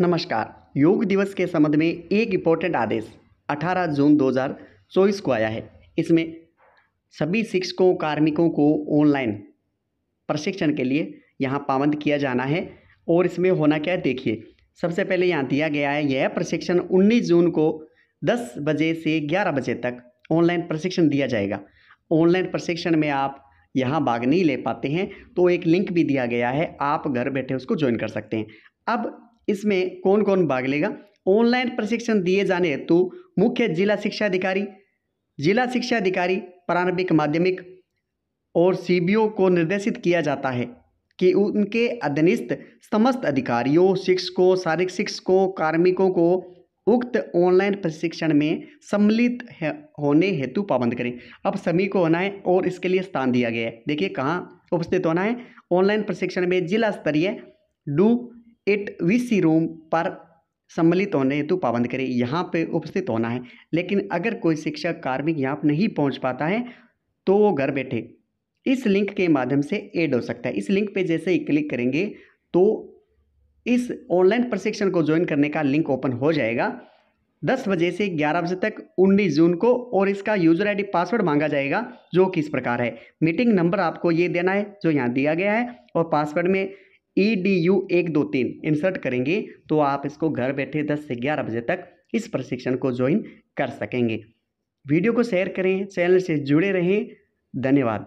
नमस्कार योग दिवस के संबंध में एक इम्पोर्टेंट आदेश 18 जून 2024 को आया है इसमें सभी शिक्षकों कार्मिकों को ऑनलाइन प्रशिक्षण के लिए यहाँ पाबंद किया जाना है और इसमें होना क्या है देखिए सबसे पहले यहाँ दिया गया है यह प्रशिक्षण 19 जून को 10 बजे से 11 बजे तक ऑनलाइन प्रशिक्षण दिया जाएगा ऑनलाइन प्रशिक्षण में आप यहाँ भाग नहीं ले पाते हैं तो एक लिंक भी दिया गया है आप घर बैठे उसको ज्वाइन कर सकते हैं अब इसमें कौन कौन भाग लेगा ऑनलाइन प्रशिक्षण दिए जाने हेतु मुख्य जिला शिक्षा अधिकारी जिला शिक्षा अधिकारी प्रारंभिक माध्यमिक और सी को निर्देशित किया जाता है कि उनके अधीनस्थ समस्त अधिकारियों शिक्षकों शारीरिक शिक्षकों कार्मिकों को उक्त ऑनलाइन प्रशिक्षण में सम्मिलित होने हेतु पाबंद करें अब सभी को होना है और इसके लिए स्थान दिया गया है देखिए कहाँ उपस्थित होना है ऑनलाइन प्रशिक्षण में जिला स्तरीय डू इट विस रूम पर सम्मिलित होने हेतु पाबंद करें यहाँ पे उपस्थित होना है लेकिन अगर कोई शिक्षक कार्मिक यहाँ पर नहीं पहुँच पाता है तो वो घर बैठे इस लिंक के माध्यम से एड हो सकता है इस लिंक पे जैसे ही क्लिक करेंगे तो इस ऑनलाइन प्रशिक्षण को ज्वाइन करने का लिंक ओपन हो जाएगा दस बजे से ग्यारह बजे तक उन्नीस जून को और इसका यूजर आई पासवर्ड मांगा जाएगा जो किस प्रकार है मीटिंग नंबर आपको ये देना है जो यहाँ दिया गया है और पासवर्ड में ई डी यू एक दो तीन इंसर्ट करेंगे तो आप इसको घर बैठे दस से ग्यारह बजे तक इस प्रशिक्षण को ज्वाइन कर सकेंगे वीडियो को शेयर करें चैनल से जुड़े रहें धन्यवाद